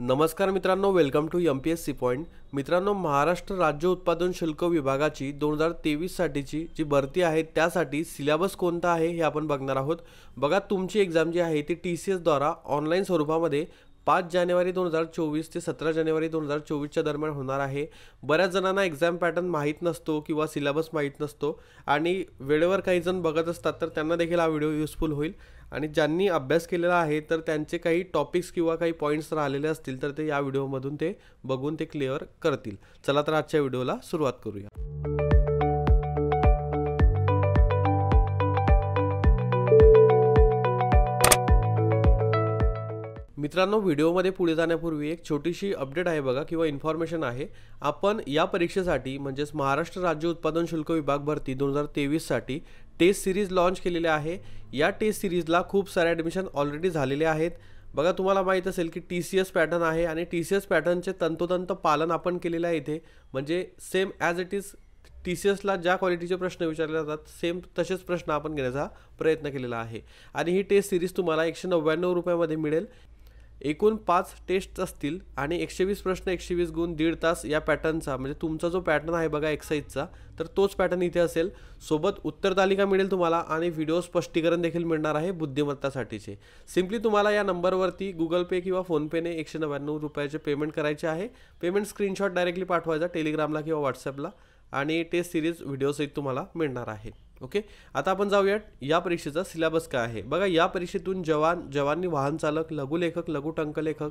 नमस्कार मित्रांनो welcome to M P S C point मित्रांनो महाराष्ट्र राज्य उत्पादन शुल्क विभागाची दोन हजार तेवीससाठीची जी भरती आहे त्यासाठी सिलेबस कोणता आहे हे आपण बघणार आहोत बघा तुमची एक्झाम जी आहे ती टी सी एसद्वारा ऑनलाईन स्वरूपामध्ये पाच जानेवारी दोन हजार चोवीस ते सतरा जानेवारी दोन हजार चोवीसच्या दरम्यान होणार आहे बऱ्याच जणांना एक्झाम पॅटर्न माहीत नसतो किंवा सिलेबस माहीत नसतो आणि वेळेवर काही जण बघत असतात तर त्यांना देखील हा व्हिडिओ युजफुल होईल आणि ज्यांनी अभ्यास केलेला आहे तर त्यांचे काही टॉपिक्स किंवा काही पॉईंट्स राहिलेले असतील तर ते या व्हिडिओमधून ते बघून ते क्लिअर करतील चला तर आजच्या व्हिडिओला सुरुवात करूया मित्रांनो व्हिडिओमध्ये पुढे जाण्यापूर्वी एक छोटीशी अपडेट आहे बघा किंवा इन्फॉर्मेशन आहे आपण या परीक्षेसाठी म्हणजेच महाराष्ट्र राज्य उत्पादन शुल्क विभाग भरती दोन हजार तेवीससाठी टेस्ट सिरीज लॉन्च केलेली आहे या टेस्ट सिरीजला खूप सारे ॲडमिशन ऑलरेडी झालेले आहेत बघा तुम्हाला माहीत असेल की टी सी एस पॅटर्न आहे आणि टी सी एस पॅटर्नचे तंतोतंत पालन आपण केलेलं आहे इथे म्हणजे same as it is T C एसला ज्या क्वालिटीचे प्रश्न विचारले जातात सेम तसेच प्रश्न आपण घेण्याचा प्रयत्न केलेला आहे आणि ही टेस्ट सिरीज तुम्हाला एकशे नव्याण्णव रुपयामध्ये मिळेल एकूण पाच टेस्ट असतील आणि एकशे वीस प्रश्न एकशे वीस गुण दीड तास या पॅटर्नचा म्हणजे तुमचा जो पॅटर्न आहे बघा एक्साईजचा तर तोच पॅटर्न इथे असेल सोबत उत्तर तालिका मिळेल तुम्हाला आणि व्हिडिओ स्पष्टीकरण देखील मिळणार आहे बुद्धिमत्तासाठीचे सिम्पली तुम्हाला या नंबरवरती गुगल पे किंवा फोनपेने एकशे नव्याण्णव रुपयाचे पेमेंट करायचे आहे पेमेंट स्क्रीनशॉट डायरेक्टली पाठवायचा टेलिग्रामला किंवा व्हॉट्सअपला आणि टेस्ट सिरीज व्हिडिओसहित तुम्हाला मिळणार आहे ओके आता आपण जाऊयात या परीक्षेचा सिलेबस काय आहे बघा या परीक्षेतून जवान जवानी वाहन चालक लघुलेखक लघुटंकलेखक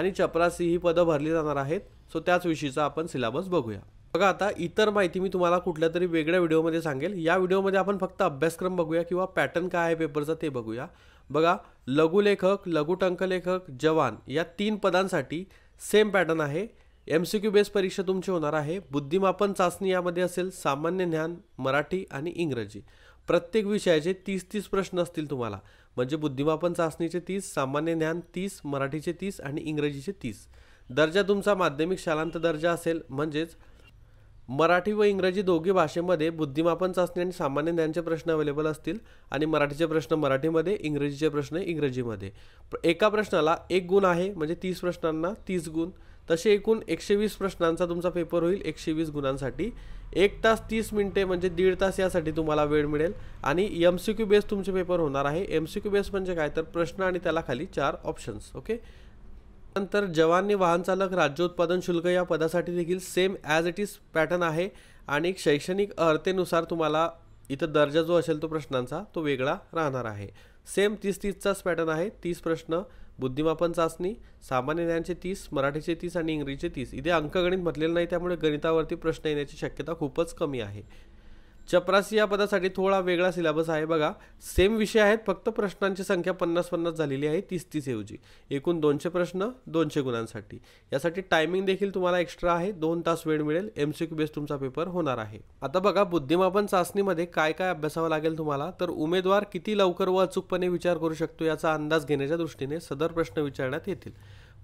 आणि चपरासी ही पदं भरली जाणार आहेत सो त्याच विषयीचा आपण सिलेबस बघूया बघा आता इतर माहिती मी तुम्हाला कुठल्या तरी वेगळ्या व्हिडिओमध्ये सांगेल या व्हिडिओमध्ये आपण फक्त अभ्यासक्रम बघूया किंवा पॅटर्न काय आहे पेपरचा ते बघूया बघा लघुलेखक लघुटंकलेखक जवान या तीन पदांसाठी सेम पॅटर्न आहे एम सी क्यू बेस परीक्षा तुमची होणार आहे बुद्धिमापन चाचणी यामध्ये असेल सामान्य ज्ञान मराठी आणि इंग्रजी प्रत्येक विषयाचे तीस तीस प्रश्न असतील तुम्हाला म्हणजे बुद्धिमापन चाचणीचे तीस सामान्य ज्ञान तीस मराठीचे तीस आणि इंग्रजीचे तीस दर्जा तुमचा माध्यमिक शालांत दर्जा असेल म्हणजेच मराठी व इंग्रजी दोघी भाषेमध्ये बुद्धिमापन चाचणी आणि सामान्य ज्ञानचे प्रश्न अवेलेबल असतील आणि मराठीचे प्रश्न मराठीमध्ये इंग्रजीचे प्रश्न इंग्रजीमध्ये एका प्रश्नाला एक गुण आहे म्हणजे तीस प्रश्नांना तीस गुण तसे एकूण एकशे वीस प्रश्नांचा तुमचा पेपर होईल एकशे वीस गुणांसाठी एक तास तीस मिनटे म्हणजे दीड तास यासाठी तुम्हाला वेळ मिळेल आणि एम सी क्यू बेस तुमचे पेपर होणार आहे एम सी क्यू बेस म्हणजे काय तर प्रश्न आणि त्याला खाली चार ऑप्शन्स ओके नंतर चालक राज्य उत्पादन शुल्क या पदासाठी देखील same as it is pattern आहे आणि शैक्षणिक अर्थेनुसार तुम्हाला इथं दर्जा जो असेल तो प्रश्नांचा तो वेगळा राहणार आहे सेम तीस तीसचाच पॅटर्न आहे तीस प्रश्न बुद्धिमापन चाचणी सामान्य ज्ञानचे तीस मराठीचे तीस आणि इंग्रजीचे तीस इथे अंकगणित म्हटलेलं नाही त्यामुळे गणितावरती प्रश्न येण्याची शक्यता खूपच कमी आहे चपरासी या पदासाठी थोडा वेगळा सिलेबस आहे बघा सेम विषय आहेत फक्त प्रश्नांची संख्या पन्नास पन्नास झालेली आहे तीस तीस ऐवजी एकूण दोनशे प्रश्न दोनशे गुणांसाठी यासाठी टायमिंग देखील तुम्हाला एक्स्ट्रा आहे दोन तास वेळ मिळेल एम सी क्यू तुमचा पेपर होणार आहे आता बघा बुद्धिमापन चाचणीमध्ये काय काय अभ्यासावं लागेल तुम्हाला तर उमेदवार किती लवकर व अचूकपणे विचार करू शकतो याचा अंदाज घेण्याच्या दृष्टीने सदर प्रश्न विचारण्यात येतील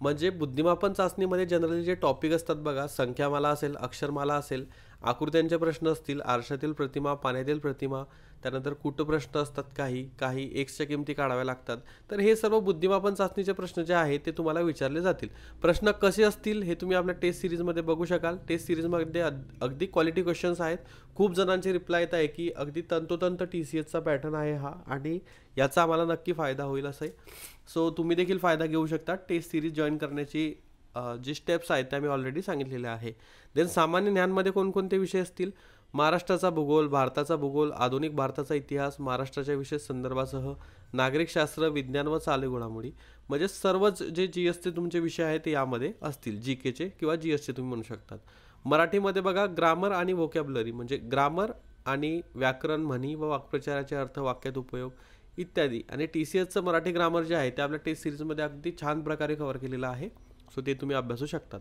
म्हणजे बुद्धिमापन चाचणीमध्ये जनरली जे टॉपिक असतात बघा संख्यामाला असेल अक्षरमाला असेल आकृत्यांचे प्रश्न असतील आरशातील प्रतिमा पाण्यातील प्रतिमा त्यानंतर कुठं प्रश्न असतात काही काही एक्सच्या किमती काढाव्या लागतात तर हे सर्व बुद्धिमापन चाचणीचे प्रश्न जे आहेत ते तुम्हाला विचारले जातील प्रश्न कसे असतील हे तुम्ही आपल्या टेस्ट सिरीजमध्ये बघू शकाल टेस्ट सिरीजमध्ये अगदी क्वालिटी क्वेश्चन्स आहेत खूप जणांचे रिप्लाय येत आहे की अगदी तंतोतंत टी सी एसचा पॅटर्न आहे हा आणि याचा आम्हाला नक्की फायदा होईल असं सो तुम्ही देखील फायदा घेऊ शकता टेस्ट सिरीज जॉईन करण्याची जे स्टेप्स आहेत त्या मी ऑलरेडी सांगितलेल्या आहे देन सामान्य ज्ञानमध्ये कोणकोणते विषय असतील महाराष्ट्राचा भूगोल भारताचा भूगोल आधुनिक भारताचा इतिहास महाराष्ट्राच्या विशेष संदर्भासह नागरिकशास्त्र विज्ञान व चालू घडामोडी म्हणजे सर्वच जे जी एस टी तुमचे विषय आहेत ते यामध्ये असतील जी केचे किंवा जी एस टी तुम्ही म्हणू शकतात मराठीमध्ये बघा ग्रामर आणि व्होकॅबलरी म्हणजे ग्रामर आणि व्याकरण म्हणी व वाक्प्रचाराचे अर्थ वाक्यात उपयोग इत्यादी आणि टी सी एसचं मराठी ग्रामर जे आहे ते आपल्या टेस्ट सिरीजमध्ये अगदी छान प्रकारे कव्हर केलेलं आहे सो ते तुम्ही अभ्यासू शकतात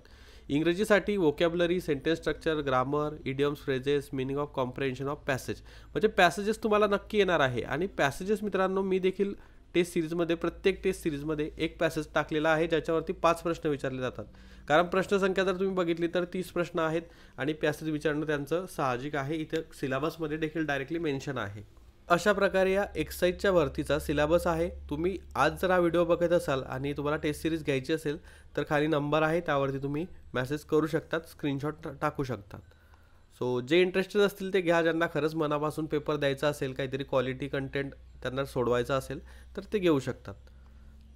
इंग्रजीसाठी vocabulary sentence structure grammar idioms phrases meaning of comprehension of passage म्हणजे पॅसेजेस तुम्हाला नक्की येणार आहे आणि पॅसेजेस मित्रांनो मी देखील टेस्ट सिरीजमध्ये प्रत्येक टेस्ट सिरीजमध्ये एक पॅसेज टाकलेला आहे ज्याच्यावरती पाच प्रश्न विचारले जातात कारण प्रश्नसंख्या जर तुम्ही बघितली तर तीस प्रश्न आहेत आणि पॅसेज विचारणं त्यांचं साहजिक आहे इथं सिलेबसमध्ये देखील डायरेक्टली मेन्शन आहे अशा प्रकारे या एक्साईजच्या भरतीचा सिलेबस आहे तुम्ही आज जर हा व्हिडिओ बघत असाल आणि तुम्हाला टेस्ट सिरीज घ्यायची असेल तर खाली नंबर आहे त्यावरती तुम्ही मेसेज करू शकतात स्क्रीनशॉट टाकू शकतात सो जे इंटरेस्टेड असतील ते घ्या ज्यांना खरंच मनापासून पेपर द्यायचा असेल काहीतरी क्वालिटी कंटेंट त्यांना सोडवायचा असेल तर ते घेऊ शकतात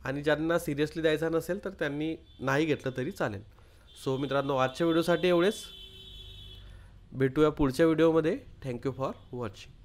आणि ज्यांना सिरियसली द्यायचा नसेल तर त्यांनी नाही घेतलं तरी चालेल सो मित्रांनो आजच्या व्हिडिओसाठी एवढेच भेटूया पुढच्या व्हिडिओमध्ये थँक्यू फॉर वॉचिंग